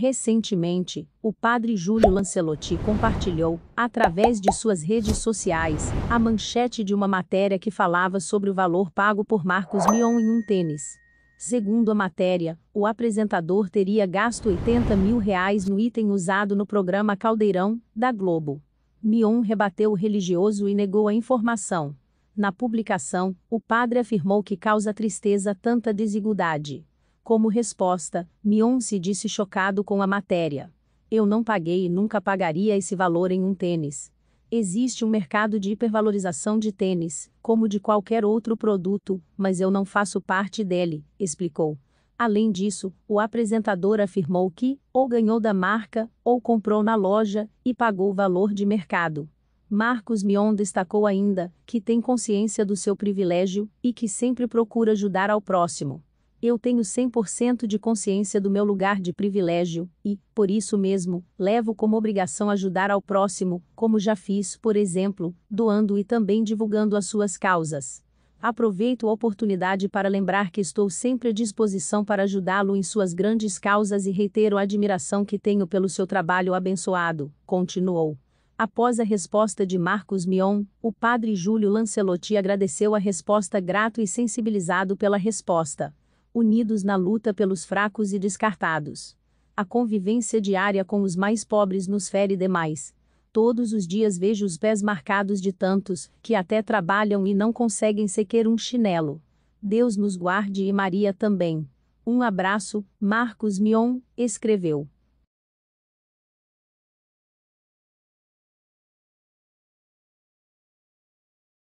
Recentemente, o padre Júlio Lancelotti compartilhou, através de suas redes sociais, a manchete de uma matéria que falava sobre o valor pago por Marcos Mion em um tênis. Segundo a matéria, o apresentador teria gasto 80 mil reais no item usado no programa Caldeirão, da Globo. Mion rebateu o religioso e negou a informação. Na publicação, o padre afirmou que causa tristeza tanta desigualdade. Como resposta, Mion se disse chocado com a matéria. Eu não paguei e nunca pagaria esse valor em um tênis. Existe um mercado de hipervalorização de tênis, como de qualquer outro produto, mas eu não faço parte dele, explicou. Além disso, o apresentador afirmou que, ou ganhou da marca, ou comprou na loja, e pagou o valor de mercado. Marcos Mion destacou ainda que tem consciência do seu privilégio e que sempre procura ajudar ao próximo eu tenho 100% de consciência do meu lugar de privilégio e, por isso mesmo, levo como obrigação ajudar ao próximo, como já fiz, por exemplo, doando e também divulgando as suas causas. Aproveito a oportunidade para lembrar que estou sempre à disposição para ajudá-lo em suas grandes causas e reitero a admiração que tenho pelo seu trabalho abençoado, continuou. Após a resposta de Marcos Mion, o padre Júlio Lancelotti agradeceu a resposta grato e sensibilizado pela resposta unidos na luta pelos fracos e descartados. A convivência diária com os mais pobres nos fere demais. Todos os dias vejo os pés marcados de tantos que até trabalham e não conseguem sequer um chinelo. Deus nos guarde e Maria também. Um abraço, Marcos Mion, escreveu.